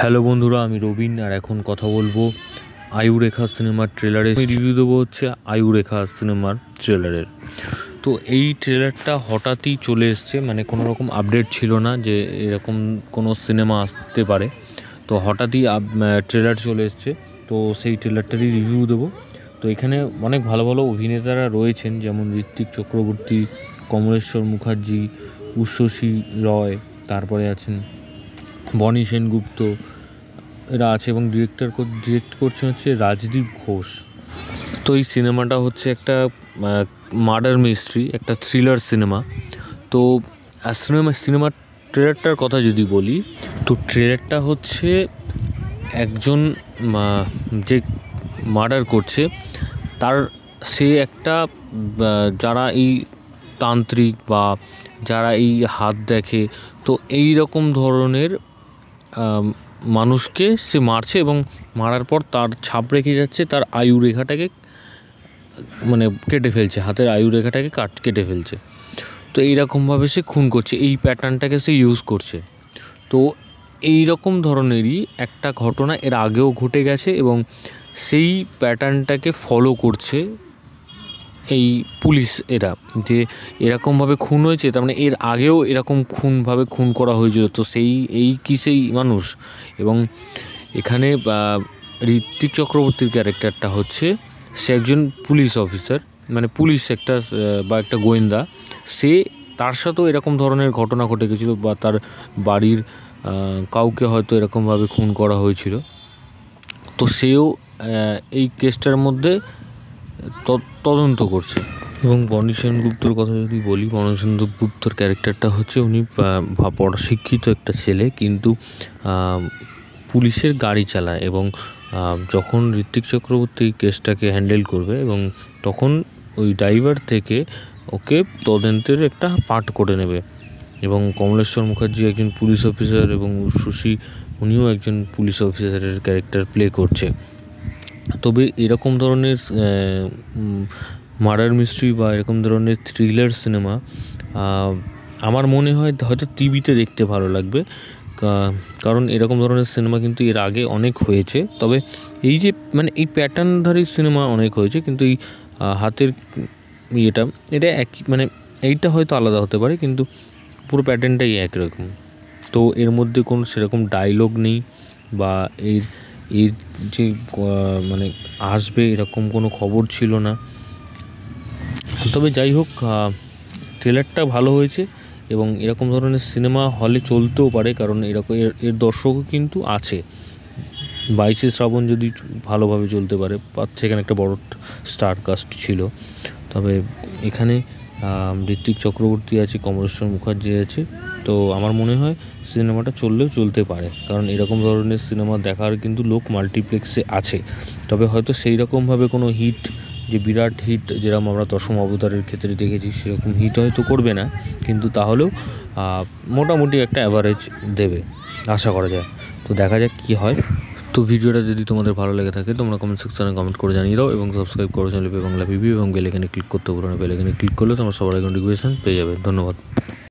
hello বন্ধুরা আমি রবিন আর এখন কথা বলবো আয়ুরেখা সিনেমার ট্রেলারের রিভিউ দেবো হচ্ছে আয়ুরেখা সিনেমার ট্রেলারের তো এই ট্রেলারটা হঠাৎই চলে এসছে মানে কোনো রকম আপডেট ছিল না যে এরকম কোনো সিনেমা আসতে পারে তো হঠাৎই ট্রেলার চলে এসছে তো সেই ট্রেলারটারই রিভিউ দেবো তো এখানে অনেক ভালো ভালো অভিনেতারা রয়েছেন যেমন ঋত্বিক চক্রবর্তী কমলেশ্বর মুখার্জি উশ্বসী রয় তারপরে আছেন বনি সেনগুপ্ত এরা আছে এবং ডিরেক্টর ডিরেক্ট করছেন হচ্ছে রাজদীপ ঘোষ তো এই সিনেমাটা হচ্ছে একটা মার্ডার মিস্ট্রি একটা থ্রিলার সিনেমা তো সিনেমা সিনেমার ট্রেলারটার কথা যদি বলি তো ট্রেলারটা হচ্ছে একজন যে মার্ডার করছে তার সে একটা যারা এই তান্ত্রিক বা যারা এই হাত দেখে তো এই রকম ধরনের মানুষকে সে মারছে এবং মারার পর তার ছাপ রেখে যাচ্ছে তার আয়ু রেখাটাকে মানে কেটে ফেলছে হাতের আয়ু রেখাটাকে কাট কেটে ফেলছে তো এইরকমভাবে সে খুন করছে এই প্যাটার্নটাকে সে ইউজ করছে তো এই রকম ধরনেরই একটা ঘটনা এর আগেও ঘটে গেছে এবং সেই প্যাটার্নটাকে ফলো করছে এই পুলিশ এরা যে এরকমভাবে খুন হয়েছে তার মানে এর আগেও এরকম খুনভাবে খুন করা হয়েছিল তো সেই এই কি সেই মানুষ এবং এখানে ঋত্বিক চক্রবর্তীর ক্যারেক্টারটা হচ্ছে সে একজন পুলিশ অফিসার মানে পুলিশ একটা বা একটা গোয়েন্দা সে তার সাথেও এরকম ধরনের ঘটনা ঘটে গেছিলো বা তার বাড়ির কাউকে হয়তো এরকমভাবে খুন করা হয়েছিল তো সেও এই কেসটার মধ্যে তদন্ত করছে এবং বনি সেনগুপ্তর কথা যদি বলি বনি সেনগুপ্তর ক্যারেক্টারটা হচ্ছে উনি পড়া শিক্ষিত একটা ছেলে কিন্তু পুলিশের গাড়ি চালায় এবং যখন ঋত্বিক চক্রবর্তী কেসটাকে হ্যান্ডেল করবে এবং তখন ওই ড্রাইভার থেকে ওকে তদন্তের একটা পার্ট করে নেবে এবং কমলেশ্বর মুখার্জি একজন পুলিশ অফিসার এবং সুশী উনিও একজন পুলিশ অফিসারের ক্যারেক্টার প্লে করছে তবে এরকম ধরনের মার্ডার মিস্ট্রি বা এরকম ধরনের থ্রিলার সিনেমা আমার মনে হয় হয়তো টিভিতে দেখতে ভালো লাগবে কারণ এরকম ধরনের সিনেমা কিন্তু এর আগে অনেক হয়েছে তবে এই যে মানে এই প্যাটার্নধারী সিনেমা অনেক হয়েছে কিন্তু এই হাতের ইয়েটা এটা একই মানে এইটা হয়তো আলাদা হতে পারে কিন্তু পুরো প্যাটার্নটাই একরকম তো এর মধ্যে কোনো সেরকম ডায়লগ নেই বা এর এর যে মানে আসবে এরকম কোনো খবর ছিল না তবে যাই হোক ট্রেলারটা ভালো হয়েছে এবং এরকম ধরনের সিনেমা হলে চলতেও পারে কারণ এরকম এর দর্শকও কিন্তু আছে বাইশে শ্রাবণ যদি ভালোভাবে চলতে পারে সেখানে একটা বড় স্টার কাস্ট ছিল তবে এখানে ঋত্বিক চক্রবর্তী আছে কমলেশ্বর মুখার্জি আছে তো আমার মনে হয় সিনেমাটা চললেও চলতে পারে কারণ এরকম ধরনের সিনেমা দেখার কিন্তু লোক মাল্টিপ্লেক্সে আছে তবে হয়তো সেই রকমভাবে কোনো হিট যে বিরাট হিট যেরকম আমরা দশম অবতারের ক্ষেত্রে দেখেছি সেরকম হিট হয়তো করবে না কিন্তু তাহলেও মোটামুটি একটা অ্যাভারেজ দেবে আশা করা যায় তো দেখা যাক কী হয় তো ভিডিওটা যদি তোমাদের ভালো লেগে থাকে তোমরা কমেন্ট সেকশনে কমেন্ট করে জানিয়ে দাও এবং সাবস্ক্রাইব করো চ্যানেল বাংলা পিবি এবং বেলেখানে ক্লিক করতে পারো না বেলেখানে ক্লিক করলে তোমরা সবার আগে নোটিফিকেশান পেয়ে যাবে ধন্যবাদ